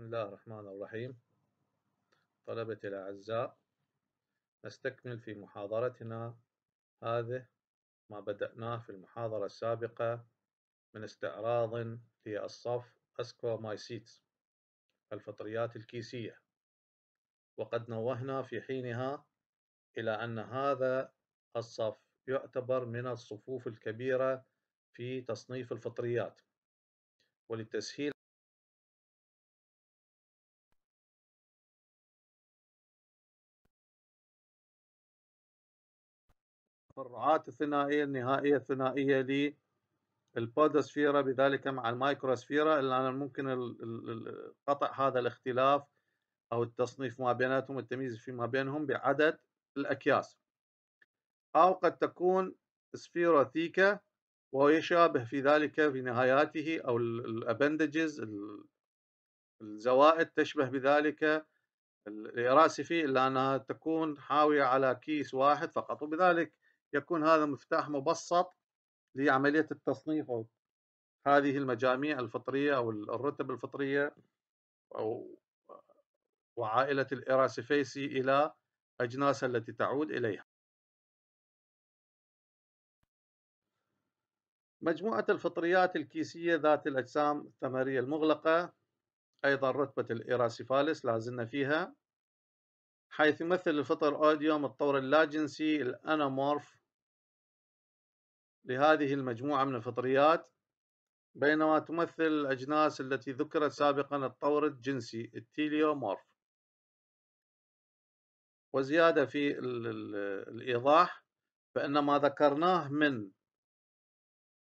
بسم الله الرحمن الرحيم طلبتي الأعزاء نستكمل في محاضرتنا هذه ما بدأناه في المحاضرة السابقة من استعراض للصف أسكوامايسيتس الفطريات الكيسية وقد نوهنا في حينها إلى أن هذا الصف يعتبر من الصفوف الكبيرة في تصنيف الفطريات وللتسهيل التفرعات الثنائية النهائية الثنائية للبودوسفيرا بذلك مع المايكروسفيرا أن ممكن قطع هذا الاختلاف أو التصنيف ما بيناتهم والتمييز فيما بينهم بعدد الأكياس أو قد تكون سفيروثيكا وهو يشابه في ذلك في نهاياته أو الأبندجز الزوائد تشبه بذلك الإراسفي إلا أنها تكون حاوية على كيس واحد فقط وبذلك يكون هذا مفتاح مبسط لعملية التصنيف أو هذه المجاميع الفطرية أو الرتب الفطرية أو وعائلة الإراسيفيسي إلى أجناسها التي تعود إليها مجموعة الفطريات الكيسية ذات الأجسام الثمرية المغلقة أيضا رتبة الإيراسيفالس لازلنا فيها حيث يمثل الفطر أوديوم الطور اللاجنسي الأنامورف لهذه المجموعة من الفطريات بينما تمثل الأجناس التي ذكرت سابقا الطور الجنسي التيليومورف وزيادة في الإيضاح فإن ما ذكرناه من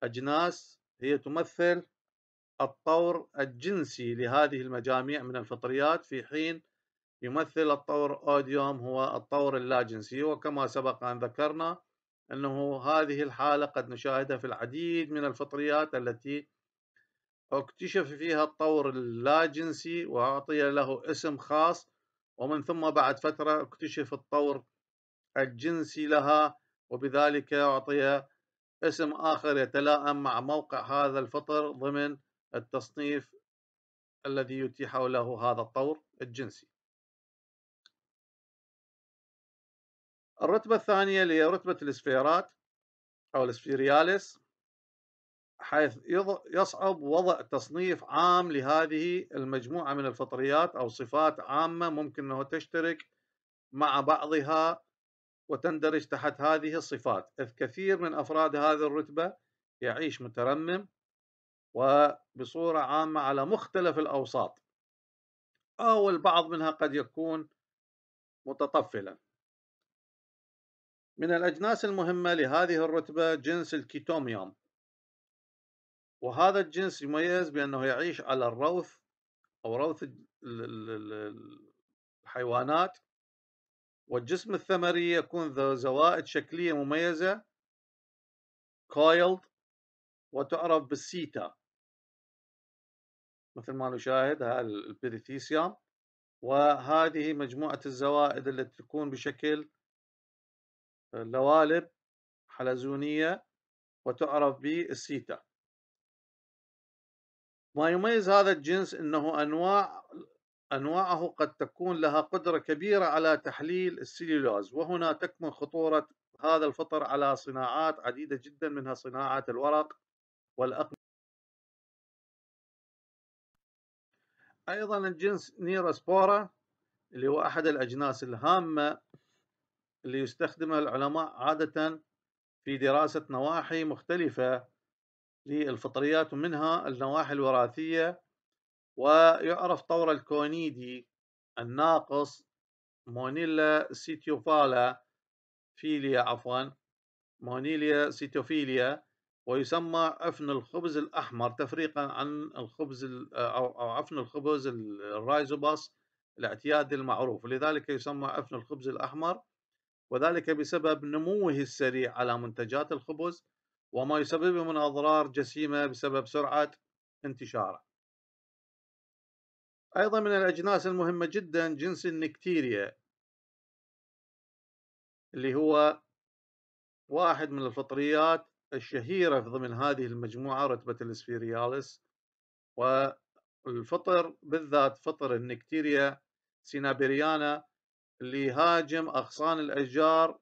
أجناس هي تمثل الطور الجنسي لهذه المجاميع من الفطريات في حين يمثل الطور أوديوم هو الطور اللاجنسي وكما سبق أن ذكرنا أنه هذه الحالة قد نشاهدها في العديد من الفطريات التي اكتشف فيها الطور اللاجنسي وأعطي له اسم خاص ومن ثم بعد فترة اكتشف الطور الجنسي لها وبذلك أعطي اسم آخر يتلائم مع موقع هذا الفطر ضمن التصنيف الذي يتيح له هذا الطور الجنسي الرتبة الثانية اللي هي رتبة السفيرات أو الاسفيرياليس حيث يصعب وضع تصنيف عام لهذه المجموعة من الفطريات أو صفات عامة ممكن أنه تشترك مع بعضها وتندرج تحت هذه الصفات إذ كثير من أفراد هذه الرتبة يعيش مترمم وبصورة عامة على مختلف الأوساط أو البعض منها قد يكون متطفلا من الأجناس المهمة لهذه الرتبة جنس الكيتوميوم وهذا الجنس يميز بأنه يعيش على الروث أو روث الحيوانات والجسم الثمري يكون ذو زوائد شكلية مميزة كويلد وتعرف بالسيتا مثل ما نشاهد هذا وهذه مجموعة الزوائد التي تكون بشكل لوالب حلزونية وتعرف بالسيتا ما يميز هذا الجنس أنه أنواع أنواعه قد تكون لها قدرة كبيرة على تحليل السليلوز وهنا تكمن خطورة هذا الفطر على صناعات عديدة جدا منها صناعة الورق والأقمشة أيضا الجنس نيروسبورا اللي هو أحد الأجناس الهامة اللي يستخدمها العلماء عادة في دراسة نواحي مختلفة للفطريات ومنها النواحي الوراثية ويعرف طور الكونيدي الناقص مونيلا سيتيوفالا فيليا عفوا مونيليا سيتوفيليا ويسمى عفن الخبز الأحمر تفريقا عن الخبز أو عفن الخبز الرايزوباس الاعتيادي المعروف لذلك يسمى عفن الخبز الأحمر وذلك بسبب نموه السريع على منتجات الخبز وما يسببه من أضرار جسيمة بسبب سرعة انتشاره أيضا من الأجناس المهمة جدا جنس النكتيريا اللي هو واحد من الفطريات الشهيرة في ضمن هذه المجموعة رتبة الاسفيرياليس والفطر بالذات فطر النكتيريا سينابريانا ليهاجم أغصان الأشجار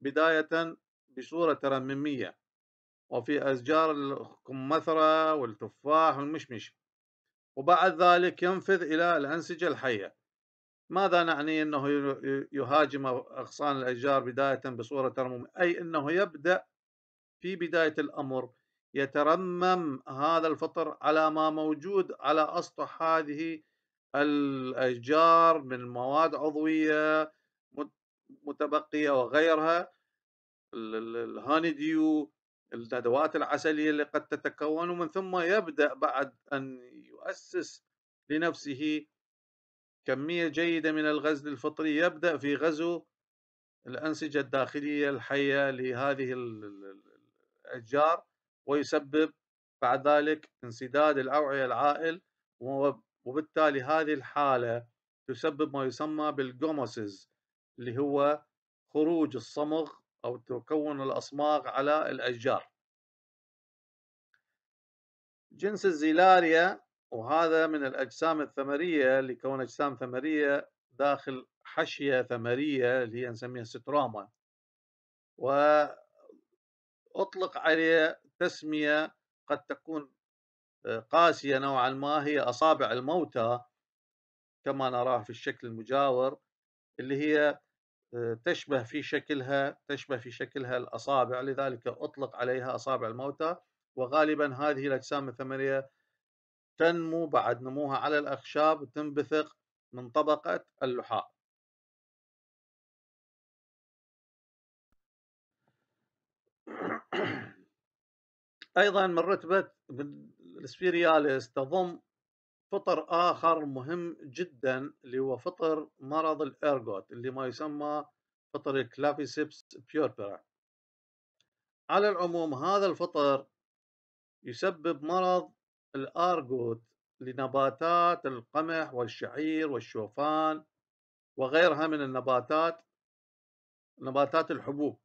بداية بصورة ترممية وفي أشجار الكمثرى والتفاح والمشمش وبعد ذلك ينفذ إلى الأنسجة الحية ماذا نعني أنه يهاجم أغصان الأشجار بداية بصورة ترممية أي أنه يبدأ في بداية الأمر يترمم هذا الفطر على ما موجود على أسطح هذه الأشجار من مواد عضوية متبقية وغيرها الهانيديو الندوات العسلية اللي قد تتكون ومن ثم يبدأ بعد أن يؤسس لنفسه كمية جيدة من الغزل الفطري يبدأ في غزو الأنسجة الداخلية الحية لهذه الأشجار ويسبب بعد ذلك انسداد الأوعية العائل وبالتالي هذه الحالة تسبب ما يسمى بالجوموسيز اللي هو خروج الصمغ أو تكون الأصماغ على الأشجار جنس الزيلاريا وهذا من الأجسام الثمرية اللي كون أجسام ثمرية داخل حشية ثمرية اللي هي نسميها ستروما وأطلق عليه تسمية قد تكون قاسية نوعا ما هي أصابع الموتى كما نراه في الشكل المجاور اللي هي آه، تشبه في شكلها تشبه في شكلها الأصابع لذلك أطلق عليها أصابع الموتى وغالبا هذه الأجسام الثمانية تنمو بعد نموها على الأخشاب وتنبثق من طبقة اللحاء أيضا من رتبة السبيرياليس تضم فطر آخر مهم جدا اللي هو فطر مرض الإرجوت اللي ما يسمى فطر الكلافيسيبس بيوربرا على العموم هذا الفطر يسبب مرض الآرجوت لنباتات القمح والشعير والشوفان وغيرها من النباتات نباتات الحبوب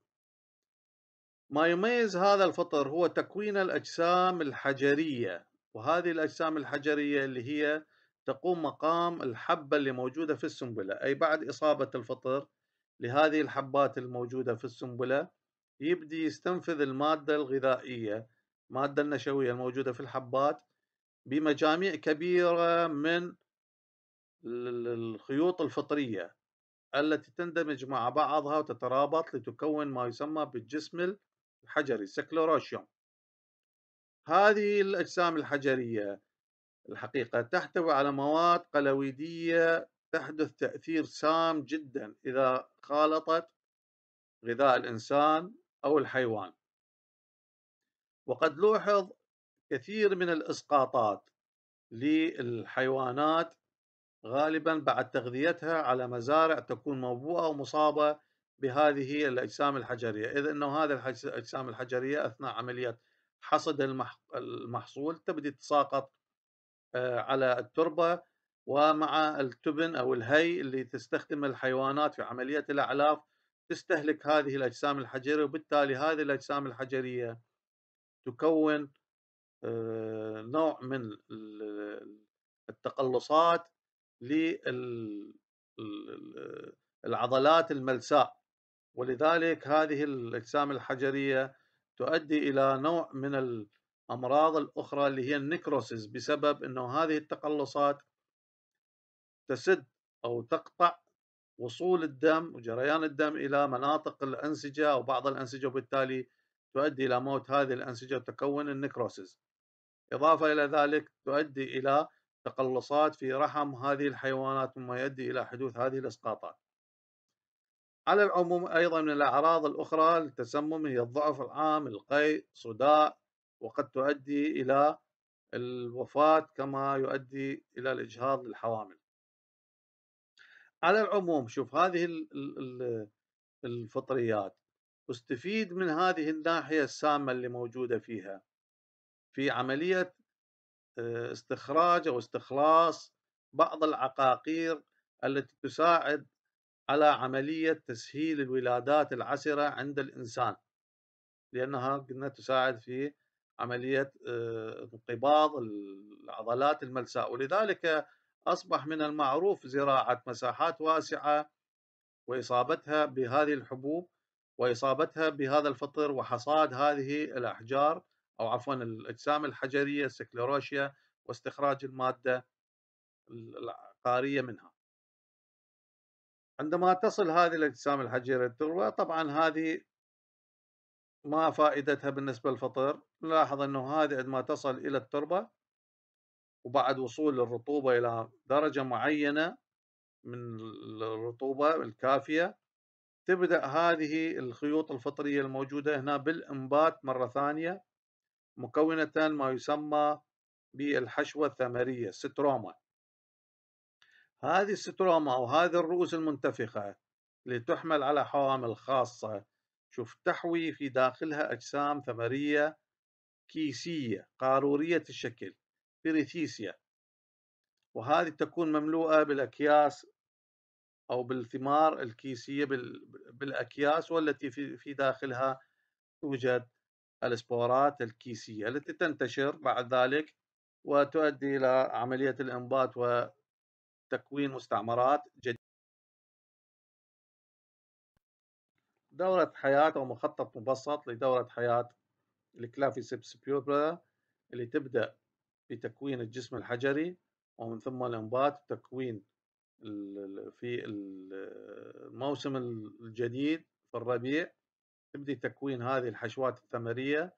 ما يميز هذا الفطر هو تكوين الأجسام الحجرية وهذه الأجسام الحجرية اللي هي تقوم مقام الحبة اللي موجودة في السنبلة أي بعد إصابة الفطر لهذه الحبات الموجودة في السنبلة يبدي يستنفذ المادة الغذائية المادة النشوية الموجودة في الحبات بمجاميع كبيرة من الخيوط الفطرية التي تندمج مع بعضها وتترابط لتكون ما يسمى بالجسم الحجري سكلوروشيوم هذه الأجسام الحجرية الحقيقة تحتوي على مواد قلويدية تحدث تأثير سام جدا إذا خالطت غذاء الإنسان أو الحيوان وقد لوحظ كثير من الإسقاطات للحيوانات غالبا بعد تغذيتها على مزارع تكون موبوءة ومصابة بهذه الأجسام الحجرية إذ أنه هذه الأجسام الحجرية أثناء عملية حصد المحصول تبدي تتساقط آه، على التربة ومع التبن أو الهي اللي تستخدم الحيوانات في عملية الأعلاف تستهلك هذه الأجسام الحجرية وبالتالي هذه الأجسام الحجرية تكون آه، نوع من التقلصات للعضلات الملساء ولذلك هذه الأجسام الحجرية تؤدي إلى نوع من الأمراض الأخرى اللي هي النكروسيس بسبب أنه هذه التقلصات تسد أو تقطع وصول الدم وجريان الدم إلى مناطق الأنسجة أو بعض الأنسجة وبالتالي تؤدي إلى موت هذه الأنسجة وتكون النكروسيس إضافة إلى ذلك تؤدي إلى تقلصات في رحم هذه الحيوانات مما يؤدي إلى حدوث هذه الإسقاطات على العموم أيضا من الأعراض الأخرى للتسمم هي الضعف العام القيء صداع وقد تؤدي إلى الوفاة كما يؤدي إلى الإجهاض للحوامل على العموم شوف هذه الفطريات استفيد من هذه الناحية السامة اللي موجودة فيها في عملية آه، استخراج أو استخلاص بعض العقاقير التي تساعد على عملية تسهيل الولادات العسرة عند الإنسان لأنها قلنا تساعد في عملية آه، انقباض العضلات الملساء ولذلك أصبح من المعروف زراعة مساحات واسعة وإصابتها بهذه الحبوب وإصابتها بهذا الفطر وحصاد هذه الأحجار أو عفوا الأجسام الحجرية السكلروشيا واستخراج المادة العقارية منها عندما تصل هذه الأجسام الحجيرة التربة طبعا هذه ما فائدتها بالنسبة للفطر نلاحظ أنه هذه عندما تصل إلى التربة وبعد وصول الرطوبة إلى درجة معينة من الرطوبة الكافية تبدأ هذه الخيوط الفطرية الموجودة هنا بالإنبات مرة ثانية مكونة ما يسمى بالحشوة الثمرية ستروما هذه الستروما أو هذه الرؤوس المنتفخة اللي تحمل على حوامل خاصة شوف تحوي في داخلها أجسام ثمرية كيسية قارورية الشكل بريثيسيا وهذه تكون مملوءة بالأكياس أو بالثمار الكيسية بالأكياس والتي في داخلها توجد الاسبورات الكيسية التي تنتشر بعد ذلك وتؤدي إلى عملية الإنبات تكوين مستعمرات جديدة دورة حياة أو مخطط مبسط لدورة حياة بيوبرا اللي تبدأ بتكوين الجسم الحجري ومن ثم الانبات تكوين في الموسم الجديد في الربيع تبدي تكوين هذه الحشوات الثمرية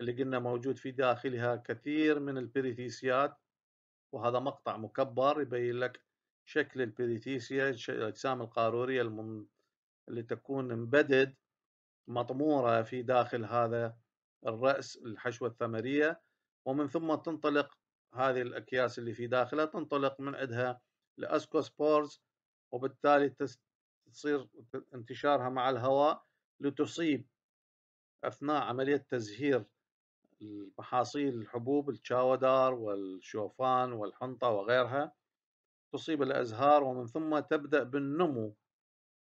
اللي قلنا موجود في داخلها كثير من البريثيسيات وهذا مقطع مكبر يبين لك شكل البريتيسيا الأجسام القارورية المن... اللي تكون مبدد مطمورة في داخل هذا الرأس الحشوة الثمرية ومن ثم تنطلق هذه الأكياس اللي في داخلها تنطلق من عندها لأسكوسبورز وبالتالي تصير انتشارها مع الهواء لتصيب أثناء عملية تزهير المحاصيل الحبوب الشاودار والشوفان والحنطة وغيرها تصيب الأزهار ومن ثم تبدأ بالنمو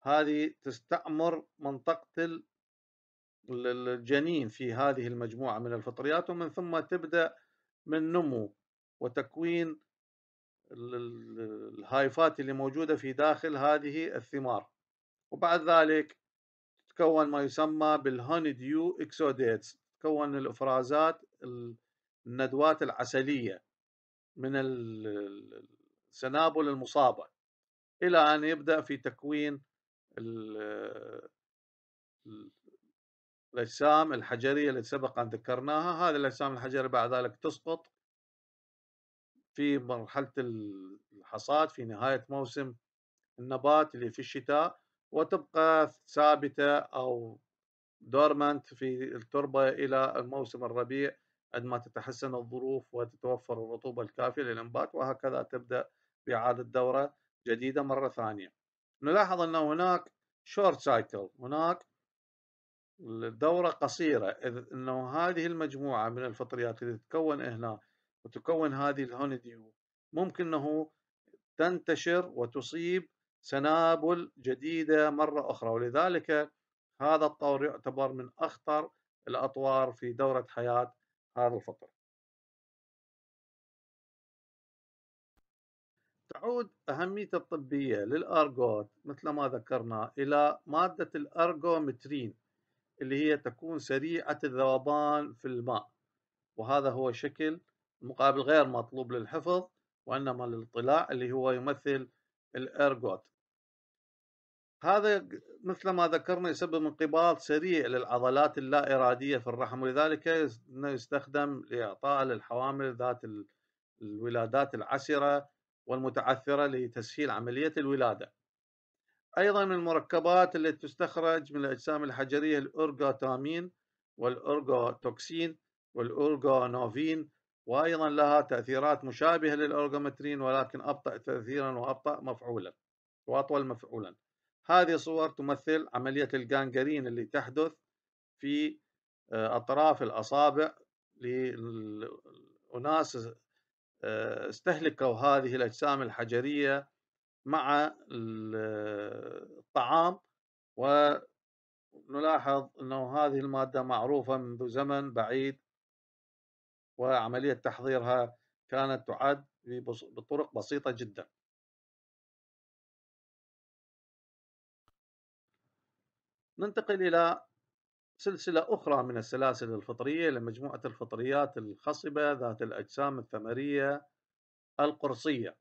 هذه تستعمر منطقة الجنين في هذه المجموعة من الفطريات ومن ثم تبدأ من نمو وتكوين الهايفات اللي موجودة في داخل هذه الثمار وبعد ذلك تتكون ما يسمى بالهوني ديو اكسوديتس تتكون الإفرازات الندوات العسلية من السنابل المصابة إلى أن يبدأ في تكوين الأجسام الحجرية التي سبق أن ذكرناها هذه الأجسام الحجرية بعد ذلك تسقط في مرحلة الحصاد في نهاية موسم النبات اللي في الشتاء وتبقى ثابتة أو دورمانت في التربة إلى الموسم الربيع عندما تتحسن الظروف وتتوفر الرطوبة الكافية للإنبات وهكذا تبدأ بإعادة دورة جديدة مرة ثانية نلاحظ أن هناك شورت سايكل هناك الدورة قصيرة إذ أنه هذه المجموعة من الفطريات اللي تتكون هنا وتكون هذه الهونيديو ممكن أنه تنتشر وتصيب سنابل جديدة مرة أخرى ولذلك هذا الطور يعتبر من أخطر الأطوار في دورة حياة هذا الفطر تعود أهمية الطبية للأرجوت مثل ما ذكرنا إلى مادة الأرجومترين اللي هي تكون سريعة الذوبان في الماء وهذا هو شكل مقابل غير مطلوب للحفظ وإنما للاطلاع اللي هو يمثل الأرجوت هذا مثل ما ذكرنا يسبب انقباض سريع للعضلات اللا إرادية في الرحم ولذلك يستخدم لإعطاء للحوامل ذات الولادات العسرة والمتعثرة لتسهيل عملية الولادة أيضا من المركبات التي تستخرج من الأجسام الحجرية الأرغوتامين والأرغوتوكسين والأرغونوفين وأيضا لها تأثيرات مشابهة للأرغومترين ولكن أبطأ تأثيرا وأبطأ مفعولا وأطول مفعولا هذه صور تمثل عملية الجانجرين اللي تحدث في آه، أطراف الأصابع لأناس آه، استهلكوا هذه الأجسام الحجرية مع الطعام ونلاحظ أنه هذه المادة معروفة منذ زمن بعيد وعملية تحضيرها كانت تعد بطرق بسيطة جدا ننتقل إلى سلسلة أخرى من السلاسل الفطرية لمجموعة الفطريات الخصبة ذات الأجسام الثمرية القرصية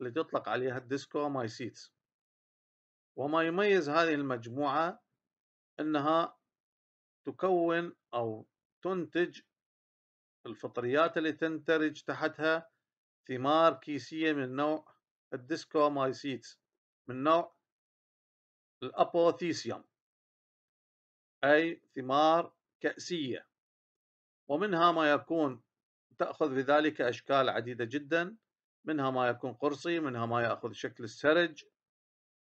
التي تطلق عليها مايسيتس وما يميز هذه المجموعة أنها تكون أو تنتج الفطريات التي تنترج تحتها ثمار كيسية من نوع مايسيتس من نوع الأبوثيسيوم أي ثمار كأسية ومنها ما يكون تأخذ بذلك أشكال عديدة جدا منها ما يكون قرصي منها ما يأخذ شكل السرج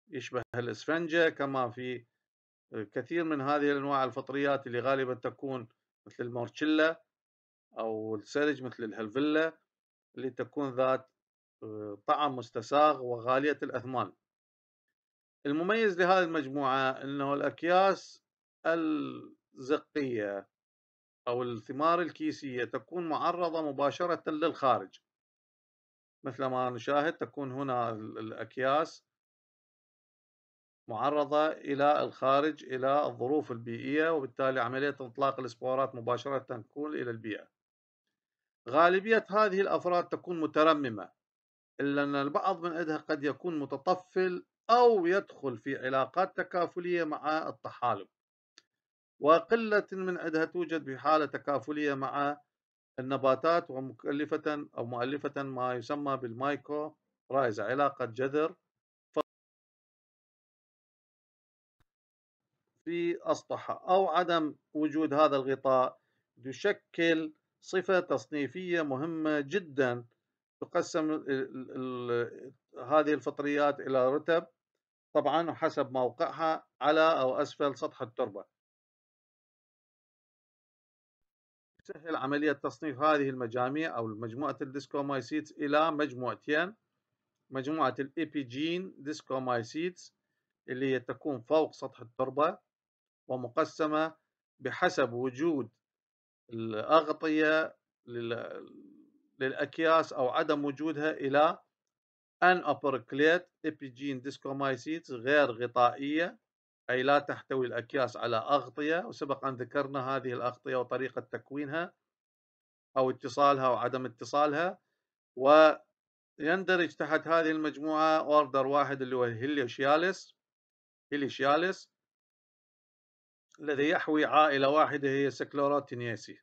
يشبه الإسفنجة كما في آه، كثير من هذه الأنواع الفطريات اللي غالبا تكون مثل المورتشيلا أو السرج مثل الهلفيلا اللي تكون ذات آه، طعم مستساغ وغالية الأثمان المميز لهذه المجموعة أنه الأكياس الزقية أو الثمار الكيسية تكون معرضة مباشرة للخارج مثل ما نشاهد تكون هنا الأكياس معرضة إلى الخارج إلى الظروف البيئية وبالتالي عملية إنطلاق الإسبورات مباشرة تكون إلى البيئة غالبية هذه الأفراد تكون مترممة إلا أن البعض من أدها قد يكون متطفل أو يدخل في علاقات تكافلية مع الطحالب وقلة من عندها توجد بحالة تكافلية مع النباتات ومكلفة أو مؤلفة ما يسمى بالمايكو رايزة علاقة جذر في أسطحة أو عدم وجود هذا الغطاء تشكل صفة تصنيفية مهمة جدا تقسم هذه الفطريات إلى رتب طبعا حسب موقعها على أو أسفل سطح التربة تسهل عملية تصنيف هذه المجاميع أو مجموعة الديسكومايسيتس إلى مجموعتين مجموعة الإبيجين ديسكومايسيتس اللي هي تكون فوق سطح التربة ومقسمة بحسب وجود الأغطية للأكياس أو عدم وجودها إلى أن أبركليت إبيجين ديسكومايسيتس غير غطائية أي لا تحتوي الأكياس على أغطية وسبق أن ذكرنا هذه الأغطية وطريقة تكوينها أو اتصالها وعدم اتصالها ويندرج تحت هذه المجموعة أوردر واحد اللي هو هيليوشياليس هيليشياليس الذي يحوي عائلة واحدة هي سكلوروتينيسي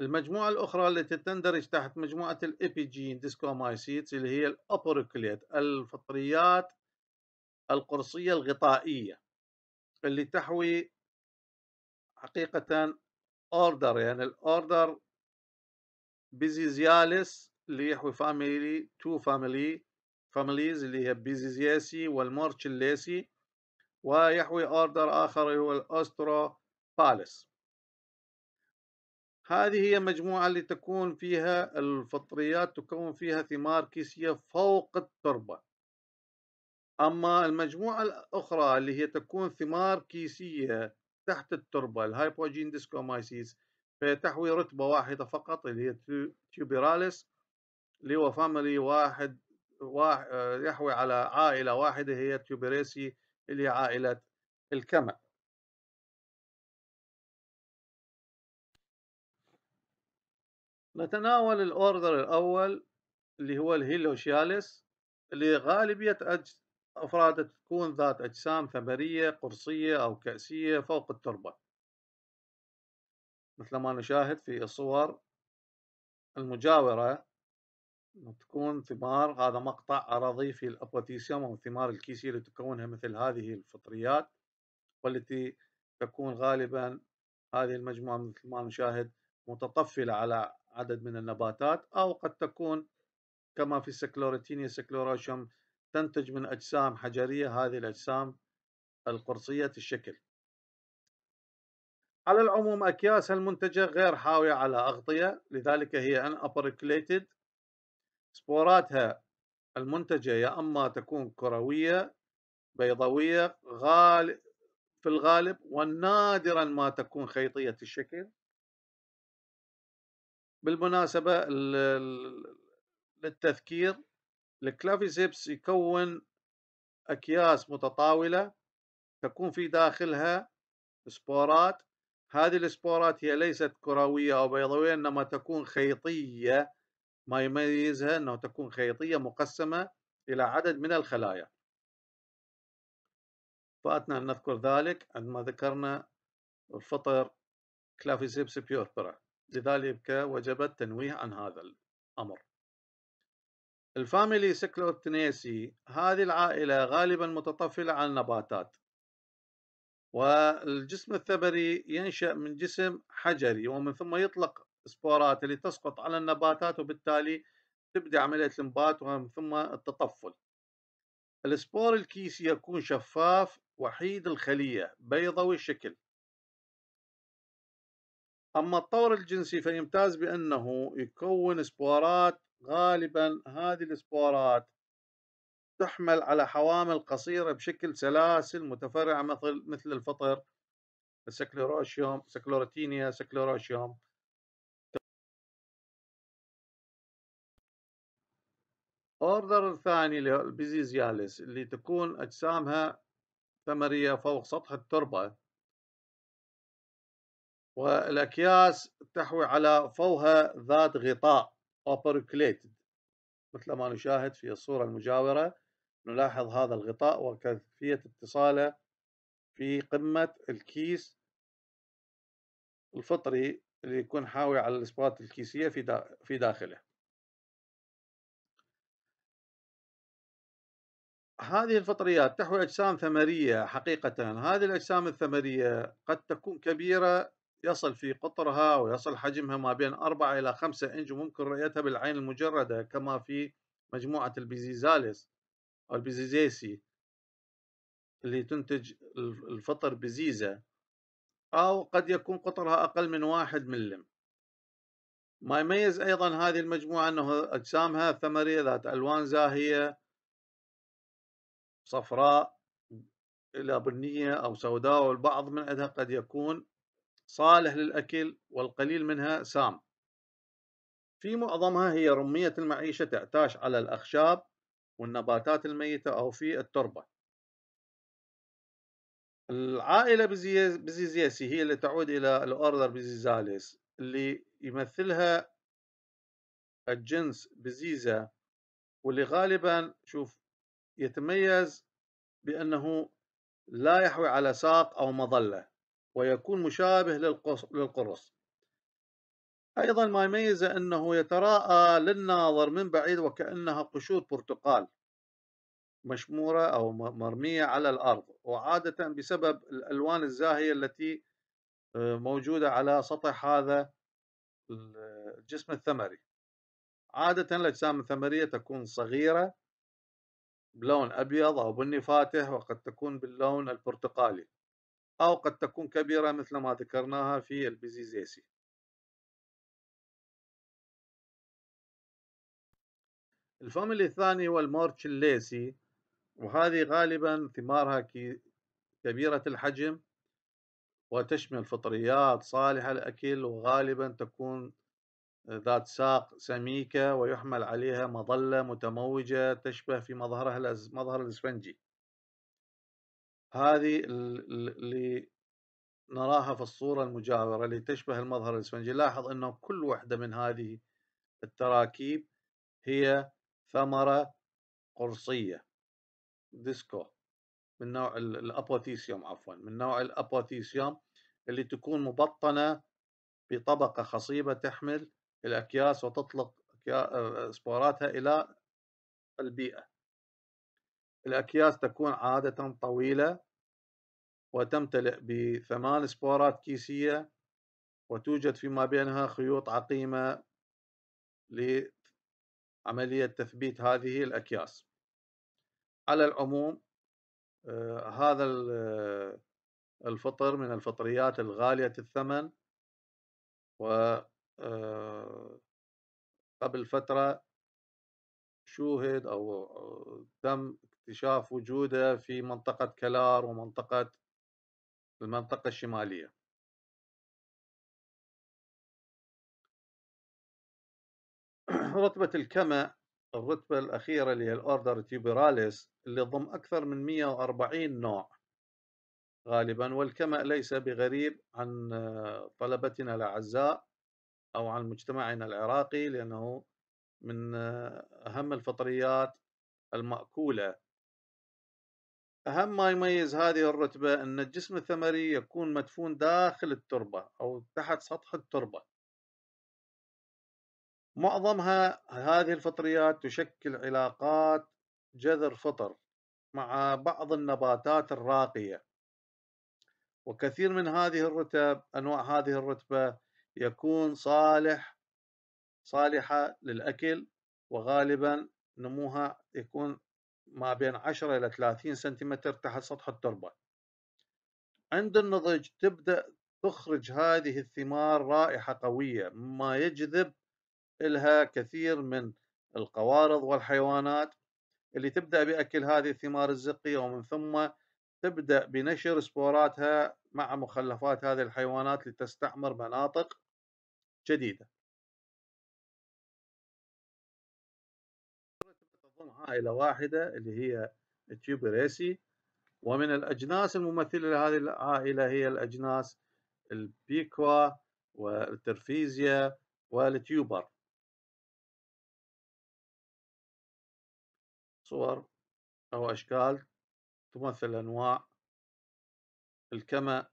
المجموعة الأخرى التي تندرج تحت مجموعة الإبيجين ديسكومايسيتس اللي هي الأوبوريكليت الفطريات القرصية الغطائية اللي تحوي حقيقة اوردر يعني الاوردر بيزيزياليس اللي يحوي فاميلي تو فاميلي فاميليز اللي هي بيزيزياسي والمورتشليسي ويحوي اوردر اخر هو الأسترو باليس هذه هي مجموعة اللي تكون فيها الفطريات تكون فيها ثمار كيسية فوق التربة أما المجموعة الأخرى اللي هي تكون ثمار كيسية تحت التربة الهايبوجين ديسكومايسيس فتحوي رتبة واحدة فقط اللي هي تيوبيراليس اللي هو فاميلي واحد, واحد آه، يحوي على عائلة واحدة هي تيوبيريسي اللي هي عائلة الكمع نتناول الأوردر الأول اللي هو الهيلوشياليس غالبيه أفراد تكون ذات أجسام ثمرية قرصية أو كأسية فوق التربة مثل ما نشاهد في الصور المجاورة تكون ثمار هذا مقطع أراضي في الأبوتيسيوم أو الثمار الكيسية اللي تكونها مثل هذه الفطريات والتي تكون غالبا هذه المجموعة مثل ما نشاهد متطفلة على عدد من النباتات أو قد تكون كما في السكلوريتينيا سكلوراشم تنتج من أجسام حجرية هذه الأجسام القرصية الشكل على العموم أكياس المنتجة غير حاوية على أغطية لذلك هي unpercolated سبوراتها المنتجة يا أما تكون كروية بيضوية غال في الغالب ونادرا ما تكون خيطية الشكل بالمناسبة للتذكير الكلافيسيبس يكون أكياس متطاولة تكون في داخلها سبورات هذه السبورات هي ليست كروية أو بيضوية إنما تكون خيطية ما يميزها أنه تكون خيطية مقسمة إلى عدد من الخلايا فأتنا أن نذكر ذلك عندما ذكرنا الفطر كلافيسيبس بيوربرا لذلك وجب التنويه عن هذا الأمر الفاميلي سكلوتنيسي هذه العائلة غالبا متطفلة على النباتات والجسم الثبري ينشأ من جسم حجري ومن ثم يطلق سبورات اللي تسقط على النباتات وبالتالي تبدأ عملية الانبات ومن ثم التطفل السبور الكيسي يكون شفاف وحيد الخلية بيضوي الشكل أما الطور الجنسي فيمتاز بأنه يكون سبورات غالبا هذه السبورات تحمل على حوامل قصيرة بشكل سلاسل متفرعة مثل مثل الفطر السكلوروشيوم سكلوروتينيا سكلوروشيوم اوردر الثاني البيزيزياليس اللي تكون اجسامها ثمرية فوق سطح التربة والاكياس تحوي على فوهة ذات غطاء overculated مثل ما نشاهد في الصورة المجاورة نلاحظ هذا الغطاء وكيفية اتصاله في قمة الكيس الفطري اللي يكون حاوي على الإسبات الكيسية في داخله هذه الفطريات تحوي أجسام ثمرية حقيقة هذه الأجسام الثمرية قد تكون كبيرة يصل في قطرها ويصل حجمها ما بين 4 إلى 5 إنج وممكن رؤيتها بالعين المجردة كما في مجموعة البيزيزاليس أو البيزيزيسي اللي تنتج الفطر بزيزة أو قد يكون قطرها أقل من 1 ملم ما يميز أيضا هذه المجموعة أنه أجسامها ثمرية ذات ألوان زاهية صفراء إلى بنية أو سوداء والبعض من عندها قد يكون صالح للأكل والقليل منها سام في معظمها هي رمية المعيشة تعتاش على الأخشاب والنباتات الميتة أو في التربة العائلة بزيزيسي هي اللي تعود إلى الأوردر بزيزاليس اللي يمثلها الجنس بزيزة واللي غالبا شوف يتميز بأنه لا يحوي على ساق أو مظلة ويكون مشابه للقرص أيضا ما يميزه أنه يتراءى للناظر من بعيد وكأنها قشور برتقال مشمورة أو مرمية على الأرض وعادة بسبب الألوان الزاهية التي آه، موجودة على سطح هذا الجسم الثمري عادة الأجسام الثمرية تكون صغيرة بلون أبيض أو بني فاتح وقد تكون باللون البرتقالي أو قد تكون كبيرة مثل ما ذكرناها في البيزيزيسي الفاميلي الثاني هو المورتشليسي وهذه غالبا ثمارها كبيرة الحجم وتشمل فطريات صالحة للأكل وغالبا تكون ذات ساق سميكة ويحمل عليها مظلة متموجة تشبه في مظهرها مظهر الإسفنجي هذه اللي نراها في الصورة المجاورة اللي تشبه المظهر الإسفنجي لاحظ أنه كل واحدة من هذه التراكيب هي ثمرة قرصية ديسكو من نوع الأبوثيسيوم عفوا من نوع الأبوثيسيوم اللي تكون مبطنة بطبقة خصيبة تحمل الأكياس وتطلق سبوراتها إلى البيئة الأكياس تكون عادة طويلة وتمتلئ بثمان سبورات كيسية وتوجد فيما بينها خيوط عقيمة لعملية تثبيت هذه الأكياس على العموم آه، هذا آه، الفطر من الفطريات الغالية الثمن و آه، قبل فترة شوهد أو تم اكتشاف وجوده في منطقة كلار ومنطقة المنطقة الشمالية رتبة الكما الرتبة الأخيرة اللي هي الأوردر تيوبراليس اللي تضم أكثر من 140 نوع غالبا والكمأ ليس بغريب عن آه، طلبتنا الأعزاء أو عن مجتمعنا العراقي لأنه من آه، أهم الفطريات المأكولة أهم ما يميز هذه الرتبة أن الجسم الثمري يكون مدفون داخل التربة أو تحت سطح التربة معظمها هذه الفطريات تشكل علاقات جذر فطر مع بعض النباتات الراقية وكثير من هذه الرتب أنواع هذه الرتبة يكون صالح صالحة للأكل وغالبا نموها يكون ما بين 10 إلى 30 سنتيمتر تحت سطح التربة عند النضج تبدأ تخرج هذه الثمار رائحة قوية مما يجذب لها كثير من القوارض والحيوانات اللي تبدأ بأكل هذه الثمار الزقية ومن ثم تبدأ بنشر سبوراتها مع مخلفات هذه الحيوانات لتستعمر مناطق جديدة عائلة واحدة اللي هي التيوبراسي ومن الأجناس الممثلة لهذه العائلة هي الأجناس البيكوا والترفيزيا والتيوبر صور أو أشكال تمثل أنواع الكمأ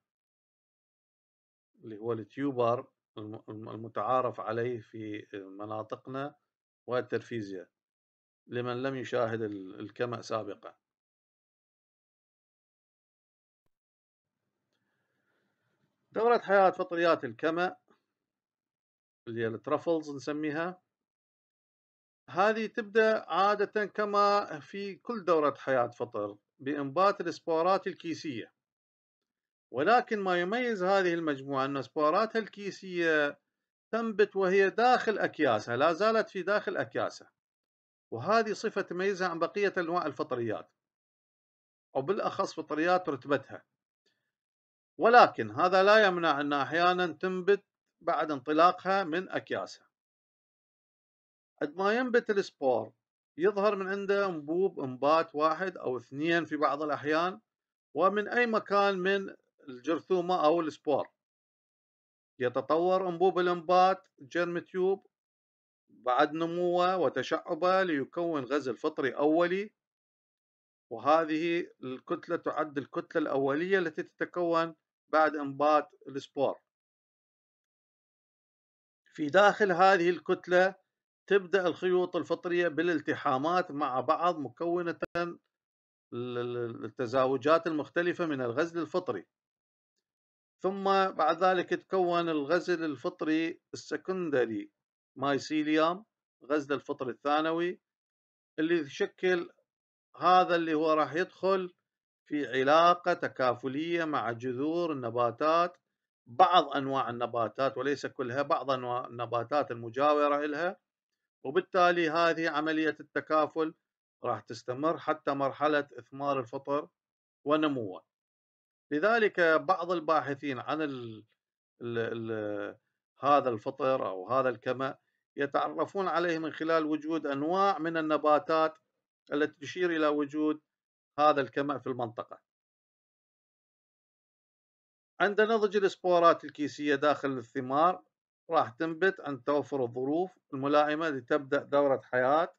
اللي هو التيوبر المتعارف عليه في مناطقنا والترفيزيا لمن لم يشاهد الكمأ سابقا دورة حياة فطريات الكمأ اللي هي الترفلز نسميها هذه تبدأ عادة كما في كل دورة حياة فطر بإنبات السبورات الكيسية ولكن ما يميز هذه المجموعة أن سبوراتها الكيسية تنبت وهي داخل أكياسها لا زالت في داخل أكياسها وهذه صفة تميزها عن بقية أنواع الفطريات أو بالأخص فطريات رتبتها ولكن هذا لا يمنع أن أحيانا تنبت بعد انطلاقها من أكياسها عندما ينبت السبور يظهر من عنده انبوب انبات واحد أو اثنين في بعض الأحيان ومن أي مكان من الجرثومة أو السبور يتطور انبوب الانبات جيرم تيوب بعد نموه وتشعبه ليكون غزل فطري أولي وهذه الكتلة تعد الكتلة الأولية التي تتكون بعد انبات السبور في داخل هذه الكتلة تبدأ الخيوط الفطرية بالالتحامات مع بعض مكونة التزاوجات المختلفة من الغزل الفطري ثم بعد ذلك يتكون الغزل الفطري السكندري مايسيليوم غزل الفطر الثانوي اللي يشكل هذا اللي هو راح يدخل في علاقة تكافلية مع جذور النباتات بعض أنواع النباتات وليس كلها بعض أنواع النباتات المجاورة لها وبالتالي هذه عملية التكافل راح تستمر حتى مرحلة إثمار الفطر ونموه لذلك بعض الباحثين عن الـ الـ الـ هذا الفطر أو هذا الكمأ يتعرفون عليه من خلال وجود أنواع من النباتات التي تشير إلى وجود هذا الكمع في المنطقة عند نضج الاسبورات الكيسية داخل الثمار راح تنبت عند توفر الظروف الملائمة لتبدأ دورة حياة